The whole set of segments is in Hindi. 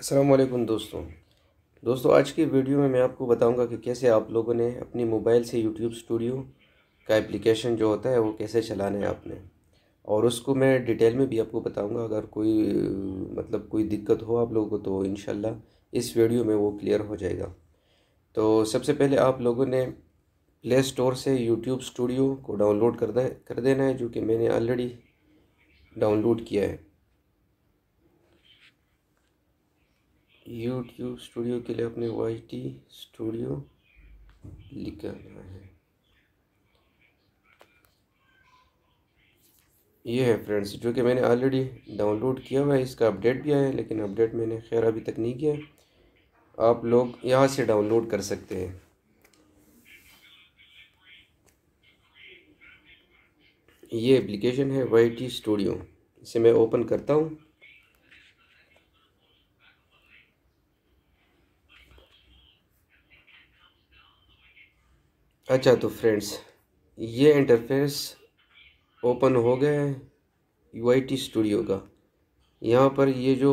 असलकुम दोस्तों दोस्तों आज की वीडियो में मैं आपको बताऊंगा कि कैसे आप लोगों ने अपनी मोबाइल से यूट्यूब स्टूडियो का एप्लीकेशन जो होता है वो कैसे चलाना है आपने और उसको मैं डिटेल में भी आपको बताऊंगा अगर कोई मतलब कोई दिक्कत हो आप लोगों को तो इन इस वीडियो में वो क्लियर हो जाएगा तो सबसे पहले आप लोगों ने प्ले स्टोर से यूट्यूब स्टूडियो को डाउनलोड कर दें कर देना है जो कि मैंने ऑलरेडी डाउनलोड किया है यूट्यूब स्टूडियो के लिए अपने वाई टी स्टूडियो लिखना है ये है फ्रेंड्स जो कि मैंने ऑलरेडी डाउनलोड किया हुआ है इसका अपडेट भी आया है लेकिन अपडेट मैंने खैर अभी तक नहीं किया आप लोग यहाँ से डाउनलोड कर सकते हैं ये एप्लीकेशन है वाई टी स्टूडियो इसे मैं ओपन करता हूँ अच्छा तो फ्रेंड्स ये इंटरफेस ओपन हो गया है यू आई टी स्टूडियो का यहाँ पर ये जो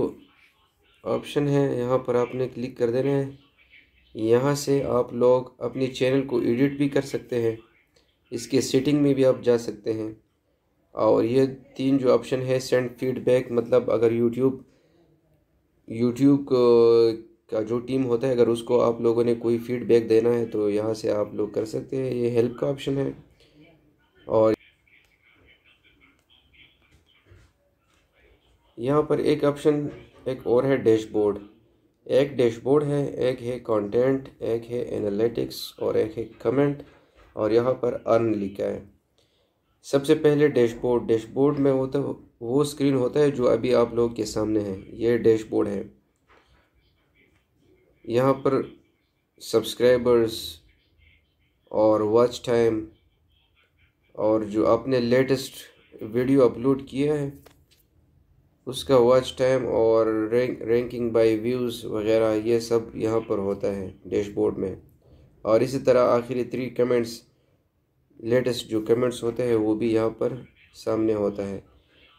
ऑप्शन है यहाँ पर आपने क्लिक कर देना है यहाँ से आप लोग अपने चैनल को एडिट भी कर सकते हैं इसके सेटिंग में भी आप जा सकते हैं और ये तीन जो ऑप्शन है सेंड फीडबैक मतलब अगर यूट्यूब यूट्यूब का जो टीम होता है अगर उसको आप लोगों ने कोई फीडबैक देना है तो यहाँ से आप लोग कर सकते हैं ये हेल्प का ऑप्शन है और यहाँ पर एक ऑप्शन एक और है डैशबोर्ड एक डैशबोर्ड है एक है कंटेंट एक है एनालिटिक्स और एक है कमेंट और यहाँ पर अर्न लिखा है सबसे पहले डैशबोर्ड डैशबोर्ड में होता वो स्क्रीन होता है जो अभी आप लोग के सामने है ये डैशबोर्ड है यहाँ पर सब्सक्राइबर्स और वॉच टाइम और जो आपने लेटेस्ट वीडियो अपलोड किया है उसका वॉच टाइम और रैंकिंग बाय व्यूज़ वगैरह ये सब यहाँ पर होता है डैशबोर्ड में और इसी तरह आखिरी थ्री कमेंट्स लेटेस्ट जो कमेंट्स होते हैं वो भी यहाँ पर सामने होता है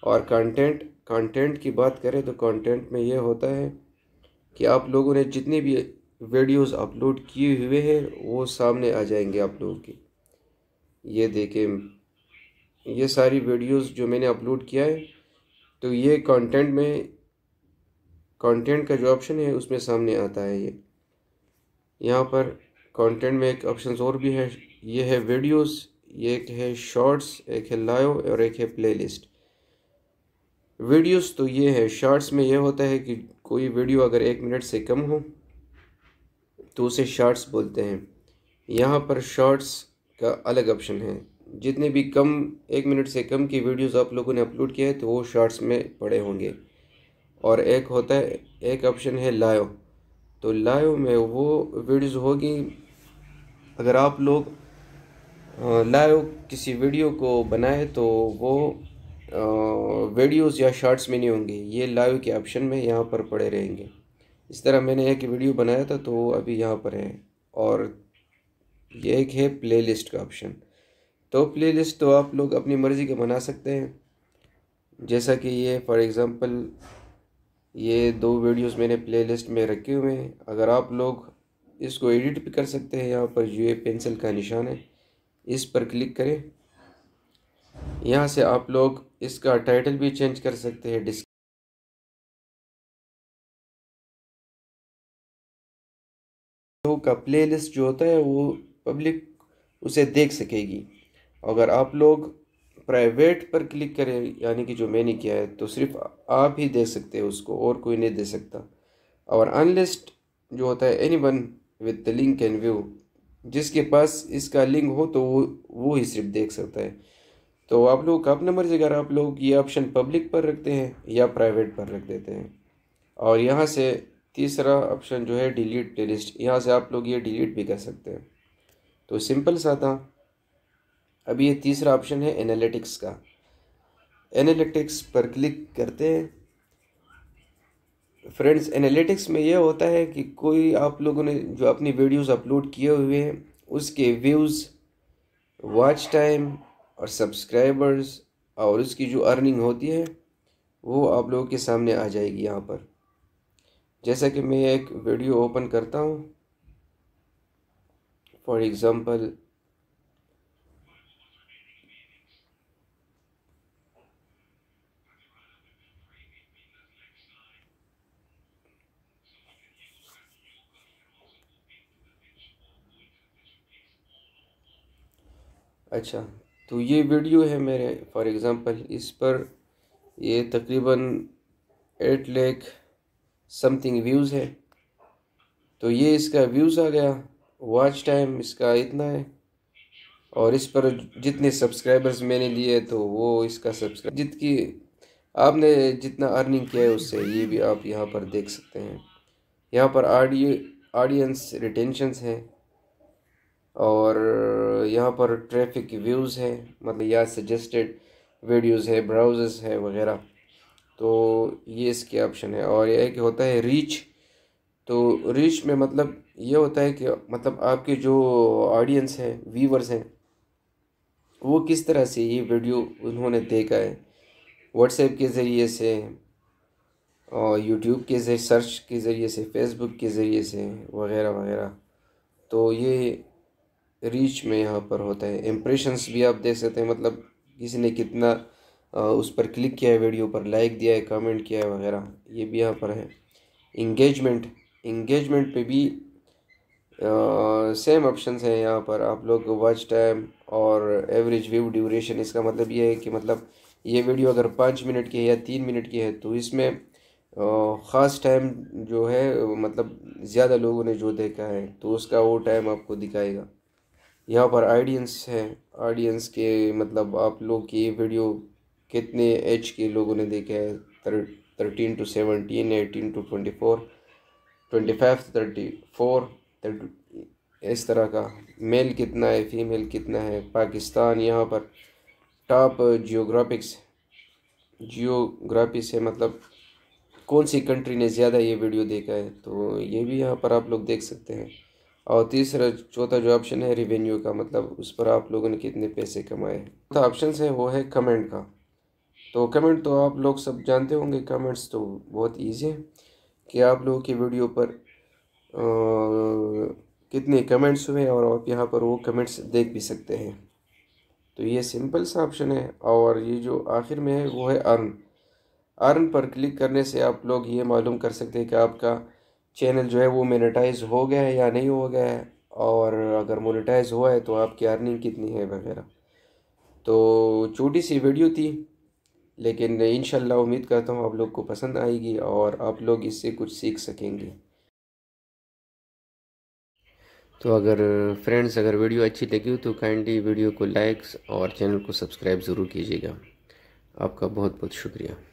और कंटेंट कंटेंट की बात करें तो कंटेंट में ये होता है कि आप लोगों ने जितने भी वीडियोस अपलोड किए हुए हैं वो सामने आ जाएंगे आप लोगों के ये देखें ये सारी वीडियोस जो मैंने अपलोड किया है तो ये कंटेंट में कंटेंट का जो ऑप्शन है उसमें सामने आता है ये यहाँ पर कंटेंट में एक ऑप्शन और भी है ये है वीडियोस ये एक है शॉर्ट्स एक है लाइव और एक है प्लेलिस्ट वीडियोस तो ये है शॉर्ट्स में ये होता है कि कोई वीडियो अगर एक मिनट से कम हो तो उसे शॉर्ट्स बोलते हैं यहाँ पर शॉर्ट्स का अलग ऑप्शन है जितने भी कम एक मिनट से कम की वीडियोस आप लोगों ने अपलोड किया है तो वो शॉर्ट्स में पड़े होंगे और एक होता है एक ऑप्शन है लाइव तो लाइव में वो वीडियोस होगी अगर आप लोग लाइव किसी वीडियो को बनाए तो वो वीडियोस या शॉर्ट्स में नहीं होंगे ये लाइव के ऑप्शन में यहाँ पर पड़े रहेंगे इस तरह मैंने एक वीडियो बनाया था तो अभी यहाँ पर है और ये एक है प्लेलिस्ट का ऑप्शन तो प्लेलिस्ट तो आप लोग अपनी मर्ज़ी के बना सकते हैं जैसा कि ये फॉर एग्ज़ाम्पल ये दो वीडियोस मैंने प्लेलिस्ट में रखे हुए हैं अगर आप लोग इसको एडिट भी कर सकते हैं यहाँ पर यू ए पेंसिल का निशान है इस पर क्लिक करें यहाँ से आप लोग इसका टाइटल भी चेंज कर सकते हैं डिस्क का प्लेलिस्ट जो होता है वो पब्लिक उसे देख सकेगी अगर आप लोग प्राइवेट पर क्लिक करें यानी कि जो मैंने किया है तो सिर्फ आप ही दे सकते हैं उसको और कोई नहीं दे सकता और अनलिस्ट जो होता है anyone with the link can view जिसके पास इसका लिंक हो तो वो वो ही सिर्फ देख सकता है तो आप लोग अपने मर्जी कर आप लोग ये ऑप्शन पब्लिक पर रखते हैं या प्राइवेट पर रख देते हैं और यहाँ से तीसरा ऑप्शन जो है डिलीट प्ले लिस्ट यहाँ से आप लोग ये डिलीट भी कर सकते हैं तो सिंपल सा था अब ये तीसरा ऑप्शन है एनालिटिक्स का एनालिटिक्स पर क्लिक करते हैं फ्रेंड्स एनालिटिक्स में यह होता है कि कोई आप लोगों ने जो अपनी वीडियोस अपलोड किए हुए हैं उसके व्यूज़ वॉच टाइम और सब्सक्राइबर्स और उसकी जो अर्निंग होती है वो आप लोगों के सामने आ जाएगी यहाँ पर जैसा कि मैं एक वीडियो ओपन करता हूँ फॉर एग्ज़ाम्पल अच्छा तो ये वीडियो है मेरे फॉर एग्ज़ाम्पल इस पर ये तकरीबन एट लेख समथिंग व्यूज़ है तो ये इसका व्यूज़ आ गया वॉच टाइम इसका इतना है और इस पर जितने सब्सक्राइबर्स मैंने लिए तो वो इसका सब्सक्राइब जितकी आपने जितना अर्निंग किया है उससे ये भी आप यहाँ पर देख सकते हैं यहाँ पर आडियो ऑडियंस रिटेंशंस हैं और यहाँ पर ट्रैफिक व्यूज़ हैं मतलब या सजेस्टेड वीडियोस है ब्राउज़र्स है वगैरह तो ये इसके ऑप्शन है और यह कि होता है रीच तो रीच में मतलब ये होता है कि मतलब आपके जो ऑडियंस हैं व्यूवर्स हैं वो किस तरह से ये वीडियो उन्होंने देखा है व्हाट्सएप के ज़रिए से और यूट्यूब के ज़रिए सर्च के ज़रिए से फेसबुक के ज़रिए से वगैरह वगैरह तो ये रीच में यहाँ पर होता है इम्प्रेशंस भी आप देख सकते हैं मतलब किसी ने कितना उस पर क्लिक किया है वीडियो पर लाइक दिया है कमेंट किया है वगैरह ये भी यहाँ पर है इंगेजमेंट इंगेजमेंट पे भी सेम ऑप्शंस हैं यहाँ पर आप लोग वॉच टाइम और एवरेज व्यू ड्यूरेशन इसका मतलब ये है कि मतलब ये वीडियो अगर पाँच मिनट की है या तीन मिनट की है तो इसमें ख़ास टाइम जो है मतलब ज़्यादा लोगों ने जो देखा है तो उसका वो टाइम आपको दिखाएगा यहाँ पर ऑडियंस है ऑडियंस के मतलब आप लोग की वीडियो कितने एज के लोगों ने देखा है thirteen to seventeen eighteen to twenty four twenty five thirty four thirty इस तरह का मेल कितना है फीमेल कितना है पाकिस्तान यहाँ पर टॉप जियोग्राफिक्स जियोग्राफी से मतलब कौन सी कंट्री ने ज़्यादा ये वीडियो देखा है तो ये भी यहाँ पर आप लोग देख सकते हैं और तीसरा चौथा जो ऑप्शन है रिवेन्यू का मतलब उस पर आप लोगों ने कितने पैसे कमाए चौथा ऑप्शन है वो है कमेंट का तो कमेंट तो आप लोग सब जानते होंगे कमेंट्स तो बहुत ईजी है कि आप लोगों की वीडियो पर आ, कितने कमेंट्स हुए और आप यहाँ पर वो कमेंट्स देख भी सकते हैं तो ये सिंपल सा ऑप्शन है और ये जो आखिर में है वो है अर्न अर्न पर क्लिक करने से आप लोग ये मालूम कर सकते हैं कि आपका चैनल जो है वो मोनेटाइज हो गया है या नहीं हो गया है और अगर मोनेटाइज हुआ है तो आपकी अर्निंग कितनी है वगैरह तो छोटी सी वीडियो थी लेकिन इन उम्मीद करता हूँ आप लोग को पसंद आएगी और आप लोग इससे कुछ सीख सकेंगे तो अगर फ्रेंड्स अगर वीडियो अच्छी लगी हो तो काइंडली वीडियो को लाइक्स और चैनल को सब्सक्राइब ज़रूर कीजिएगा आपका बहुत बहुत शुक्रिया